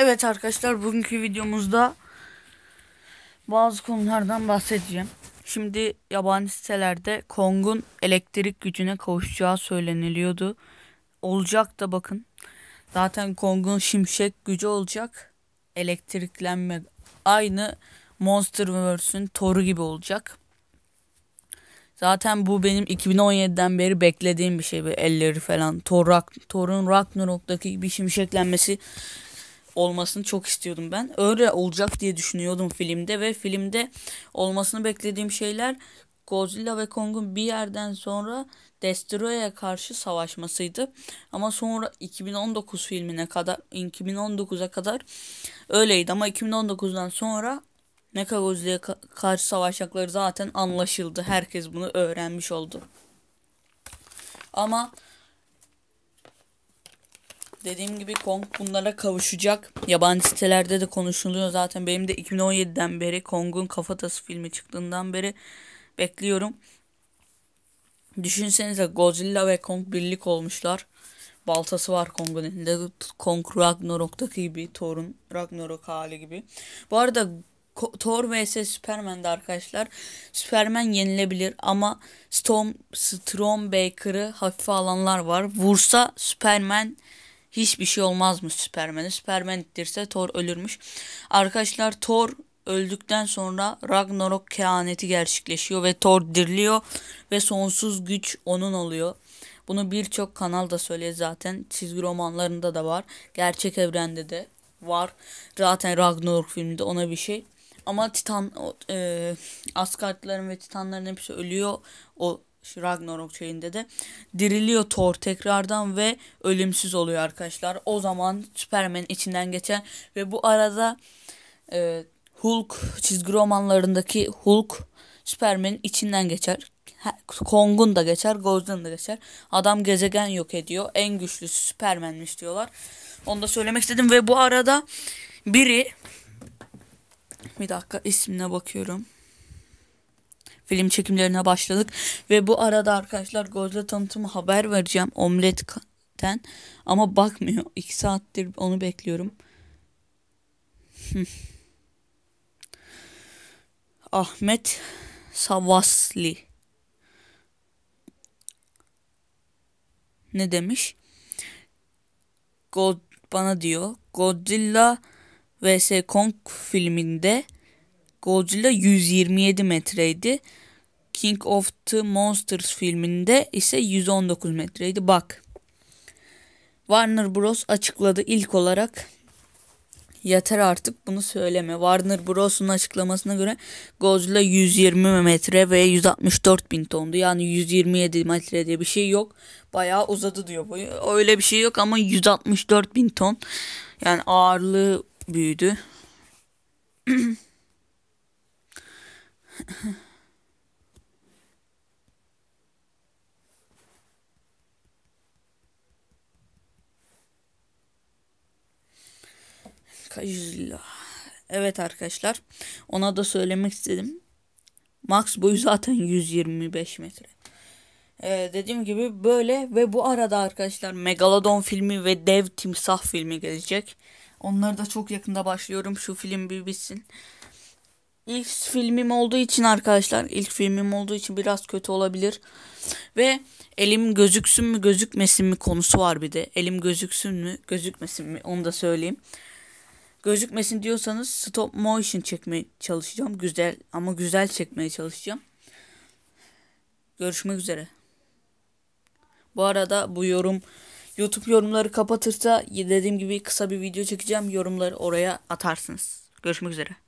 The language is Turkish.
Evet arkadaşlar bugünkü videomuzda bazı konulardan bahsedeceğim. Şimdi yabancı sitelerde Kong'un elektrik gücüne kavuşacağı söyleniliyordu. Olacak da bakın. Zaten Kong'un şimşek gücü olacak. Elektriklenme aynı Monster Monsterverse'ün Thor'u gibi olacak. Zaten bu benim 2017'den beri beklediğim bir şey. Böyle elleri falan. Thor, Thor'un Ragnarok'taki gibi şimşeklenmesi olmasını çok istiyordum ben. Öyle olacak diye düşünüyordum filmde ve filmde olmasını beklediğim şeyler Godzilla ve Kong'un bir yerden sonra Destroyer'e karşı savaşmasıydı. Ama sonra 2019 filmine kadar 2019'a kadar öyleydi ama 2019'dan sonra Mecha Godzilla'ya karşı savaşacakları zaten anlaşıldı. Herkes bunu öğrenmiş oldu. Ama Dediğim gibi Kong bunlara kavuşacak. Yabancı sitelerde de konuşuluyor zaten. Benim de 2017'den beri Kong'un Kafatası filmi çıktığından beri bekliyorum. Düşünsenize Godzilla ve Kong birlik olmuşlar. Baltası var Kong'un elinde. Kong Ragnarok'taki gibi. Thor'un Ragnarok hali gibi. Bu arada Thor vs Superman'de arkadaşlar. Superman yenilebilir ama Storm, Storm Baker'ı hafife alanlar var. Vursa Superman hiçbir şey olmazmış Süpermen'e. Süpermen ittirse Thor ölürmüş. Arkadaşlar Thor öldükten sonra Ragnarok kehaneti gerçekleşiyor ve Thor diriliyor ve sonsuz güç onun oluyor. Bunu birçok kanalda söylüyor zaten. Çizgi romanlarında da var. Gerçek evrende de var. Zaten Ragnarok filminde ona bir şey. Ama Titan, e, Asgardların ve Titanların hepsi ölüyor. O Ragnarok şeyinde de diriliyor Thor tekrardan ve ölümsüz oluyor arkadaşlar. O zaman Superman içinden geçen ve bu arada e, Hulk çizgi romanlarındaki Hulk Superman'in içinden geçer. Kong'un da geçer, Goz'un da geçer. Adam gezegen yok ediyor. En güçlü Superman'miş diyorlar. Onu da söylemek istedim ve bu arada biri bir dakika ismine bakıyorum film çekimlerine başladık. Ve bu arada arkadaşlar Gozda tanıtımı haber vereceğim omletten. Ama bakmıyor. 2 saattir onu bekliyorum. Ahmet Savasli. Ne demiş? God bana diyor. Godzilla vs Kong filminde Godzilla 127 metreydi. King of the Monsters filminde ise 119 metreydi. Bak. Warner Bros açıkladı ilk olarak. Yeter artık bunu söyleme. Warner Bros'un açıklamasına göre Godzilla 120 metre ve 164 bin tondu. Yani 127 metre diye bir şey yok. Bayağı uzadı diyor. Boyu. Öyle bir şey yok ama 164 bin ton. Yani ağırlığı büyüdü. Kajula. Evet arkadaşlar. Ona da söylemek istedim. Max boyu zaten 125 metre. Ee, dediğim gibi böyle ve bu arada arkadaşlar Megalodon filmi ve Dev Timsah filmi gelecek. Onları da çok yakında başlıyorum. Şu film bir bitsin. İlk filmim olduğu için arkadaşlar ilk filmim olduğu için biraz kötü olabilir. Ve elim gözüksün mü gözükmesin mi konusu var bir de. Elim gözüksün mü gözükmesin mi onu da söyleyeyim. Gözükmesin diyorsanız stop motion çekmeye çalışacağım. Güzel ama güzel çekmeye çalışacağım. Görüşmek üzere. Bu arada bu yorum YouTube yorumları kapatırsa dediğim gibi kısa bir video çekeceğim. Yorumları oraya atarsınız. Görüşmek üzere.